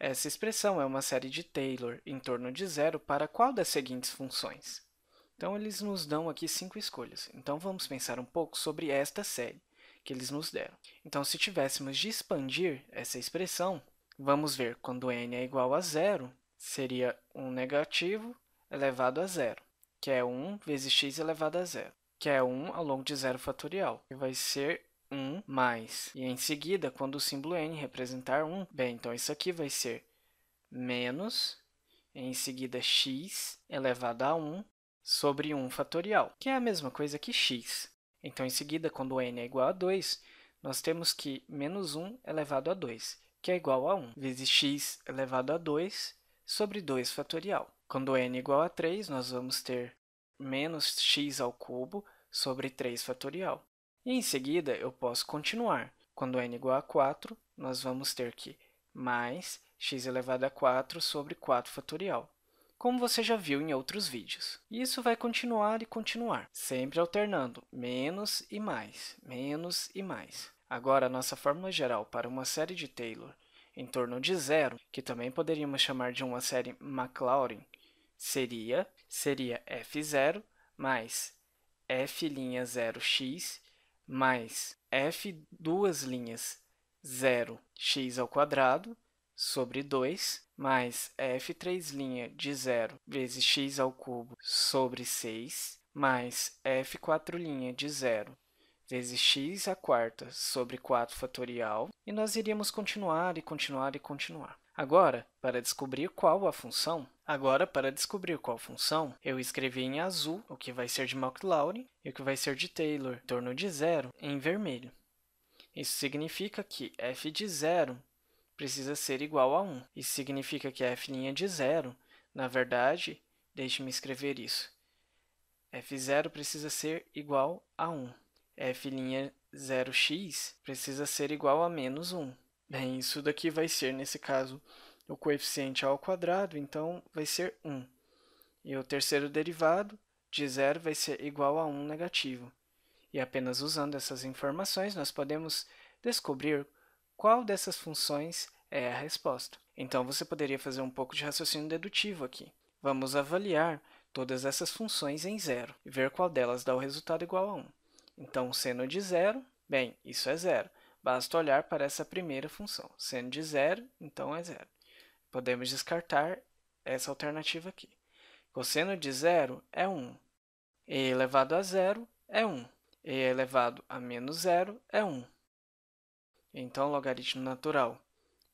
Essa expressão é uma série de Taylor em torno de zero para qual das seguintes funções? Então, eles nos dão aqui cinco escolhas. Então, vamos pensar um pouco sobre esta série que eles nos deram. Então, se tivéssemos de expandir essa expressão, vamos ver quando n é igual a zero, seria 1 negativo elevado a zero, que é 1 vezes x elevado a zero, que é 1 ao longo de zero fatorial, que vai ser 1 mais. E em seguida, quando o símbolo n representar 1, bem, então isso aqui vai ser menos, em seguida x elevado a 1 sobre 1 fatorial, que é a mesma coisa que x. Então, em seguida, quando n é igual a 2, nós temos que menos 1 elevado a 2, que é igual a 1, vezes x elevado a 2 sobre 2 fatorial. Quando n é igual a 3, nós vamos ter menos x ao cubo sobre 3 fatorial. E em seguida, eu posso continuar. Quando n igual a 4, nós vamos ter que mais x elevado a 4 sobre 4 fatorial, como você já viu em outros vídeos. E isso vai continuar e continuar, sempre alternando menos e mais, menos e mais. Agora, a nossa fórmula geral para uma série de Taylor em torno de zero, que também poderíamos chamar de uma série Maclaurin, seria, seria f0 mais f'0x mais f duas linhas 0 x ao quadrado sobre 2 mais f três linha de 0 vezes x ao cubo sobre 6 mais f quatro linha de 0 vezes x à quarta sobre 4 fatorial, e nós iríamos continuar e continuar e continuar. Agora, para descobrir qual a função, agora para descobrir qual função, eu escrevi em azul o que vai ser de Maclaurin e o que vai ser de Taylor, em torno de zero, em vermelho. Isso significa que f de zero precisa ser igual a 1. Isso significa que f' de zero, na verdade, deixe-me escrever isso, f zero precisa ser igual a 1. f'0x precisa ser igual a menos 1. Bem, isso daqui vai ser, nesse caso, o coeficiente ao quadrado, então vai ser 1. E o terceiro derivado de zero vai ser igual a 1 negativo. E apenas usando essas informações, nós podemos descobrir qual dessas funções é a resposta. Então, você poderia fazer um pouco de raciocínio dedutivo aqui. Vamos avaliar todas essas funções em zero e ver qual delas dá o resultado igual a 1. Então, seno de zero, bem, isso é zero. Basta olhar para essa primeira função. seno de zero, então é zero. Podemos descartar essa alternativa aqui. Cosseno de zero é 1. E elevado a zero é 1. E elevado a menos zero é 1. Então, logaritmo natural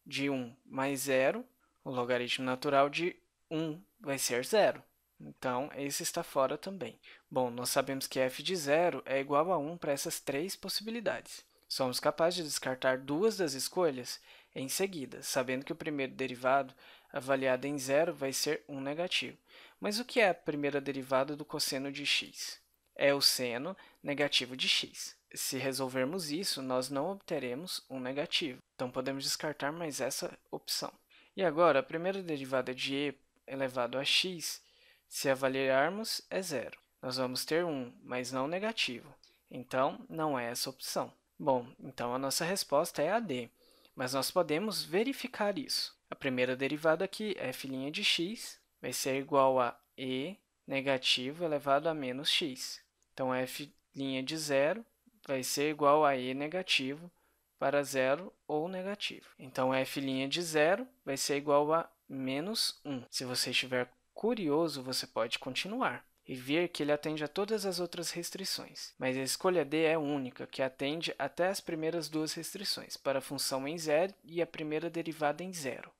de 1 mais zero, o logaritmo natural de 1 vai ser zero. Então, esse está fora também. Bom, nós sabemos que f de zero é igual a 1 para essas três possibilidades. Somos capazes de descartar duas das escolhas em seguida, sabendo que o primeiro derivado, avaliado em zero, vai ser um negativo. Mas o que é a primeira derivada do cosseno de x? É o seno negativo de x. Se resolvermos isso, nós não obteremos um negativo, então podemos descartar mais essa opção. E agora, a primeira derivada de e elevado a x, se avaliarmos, é zero. Nós vamos ter 1, mas não negativo, então não é essa opção. Bom, então a nossa resposta é a D, mas nós podemos verificar isso. A primeira derivada aqui, é f' de x, vai ser igual a e negativo elevado a menos x. Então, f' de zero vai ser igual a e negativo para zero ou negativo. Então, f' de zero vai ser igual a menos 1. Se você estiver curioso, você pode continuar e ver que ele atende a todas as outras restrições, mas a escolha D é única, que atende até as primeiras duas restrições, para a função em zero e a primeira derivada em zero.